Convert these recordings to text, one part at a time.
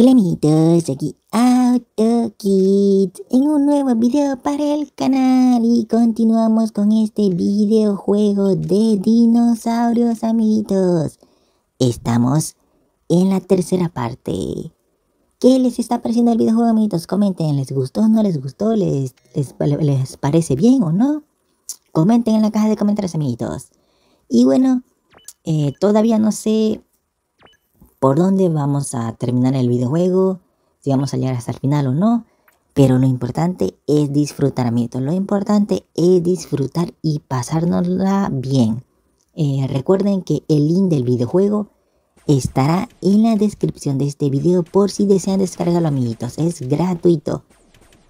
Hola amiguitos, aquí AutoKids en un nuevo video para el canal y continuamos con este videojuego de dinosaurios amiguitos. Estamos en la tercera parte. ¿Qué les está pareciendo el videojuego amiguitos? Comenten, ¿les gustó o no les gustó? ¿Les, les, parece bien o no? Comenten en la caja de comentarios amiguitos. Y bueno, eh, todavía no sé por dónde vamos a terminar el videojuego, si vamos a llegar hasta el final o no. Pero lo importante es disfrutar, amiguitos. Lo importante es disfrutar y pasárnosla bien. Eh, recuerden que el link del videojuego estará en la descripción de este video por si desean descargarlo, amiguitos. Es gratuito.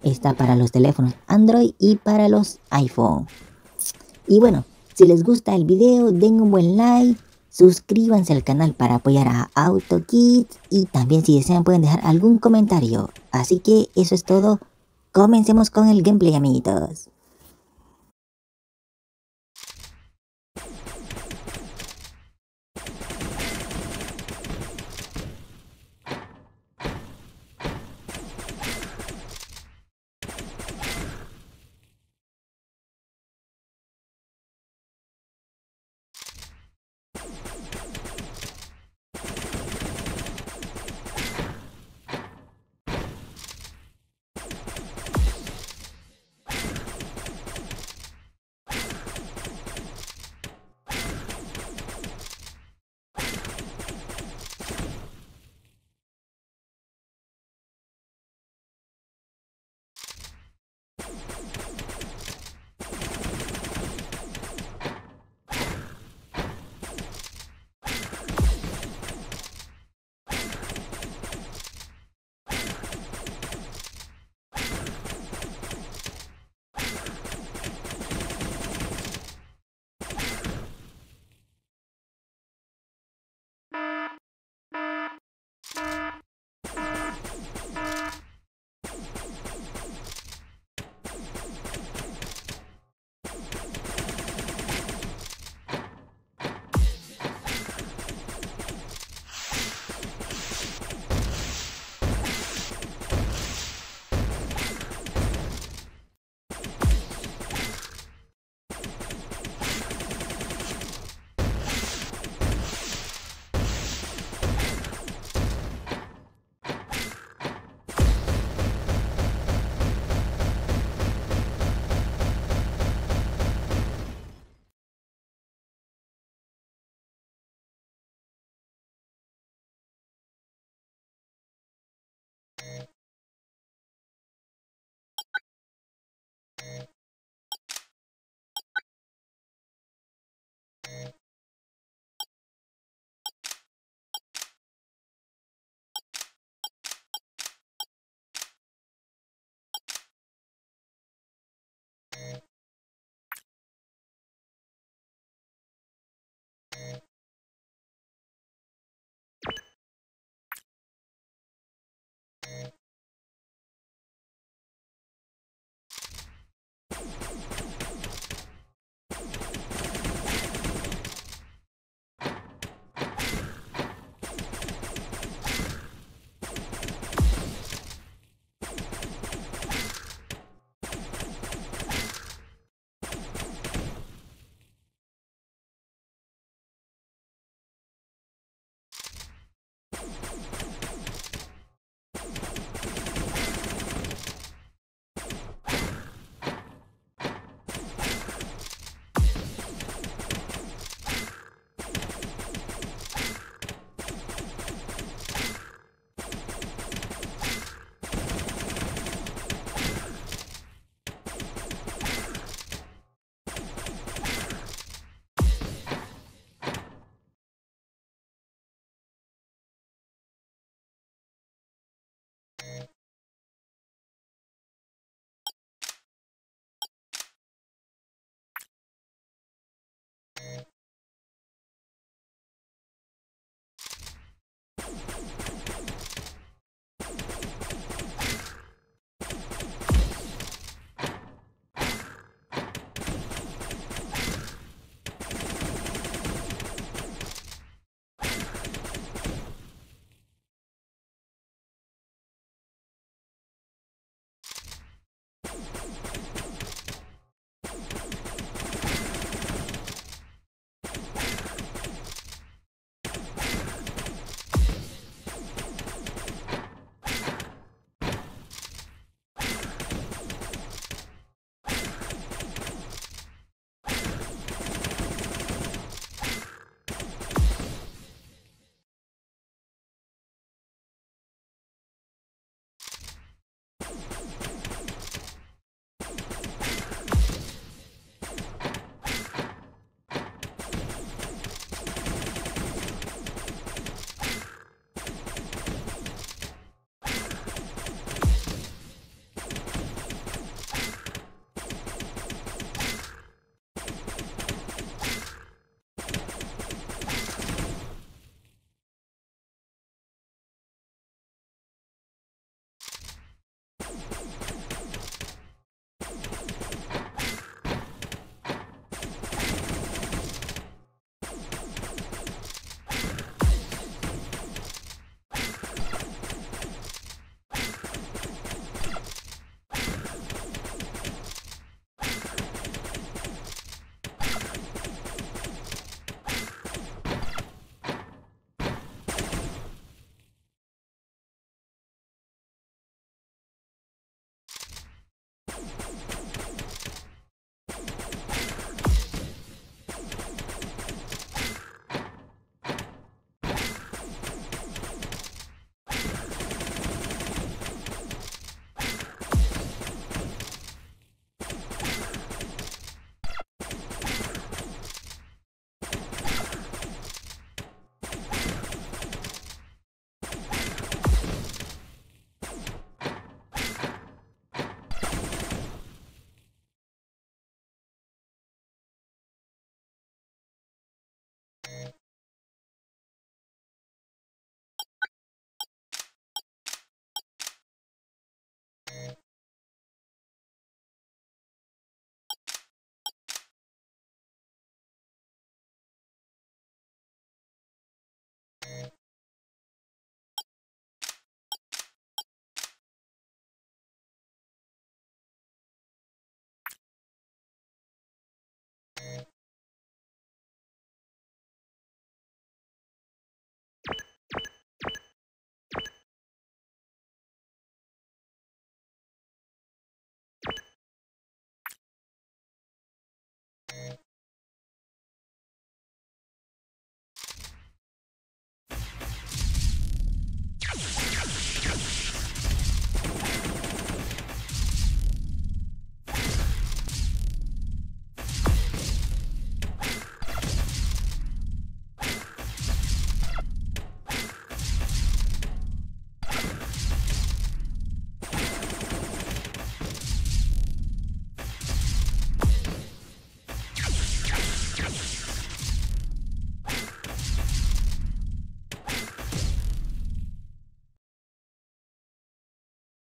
Está para los teléfonos Android y para los iPhone. Y bueno, si les gusta el video, den un buen like Suscríbanse al canal para apoyar a AutoKids y también si desean pueden dejar algún comentario. Así que eso es todo, comencemos con el gameplay amiguitos.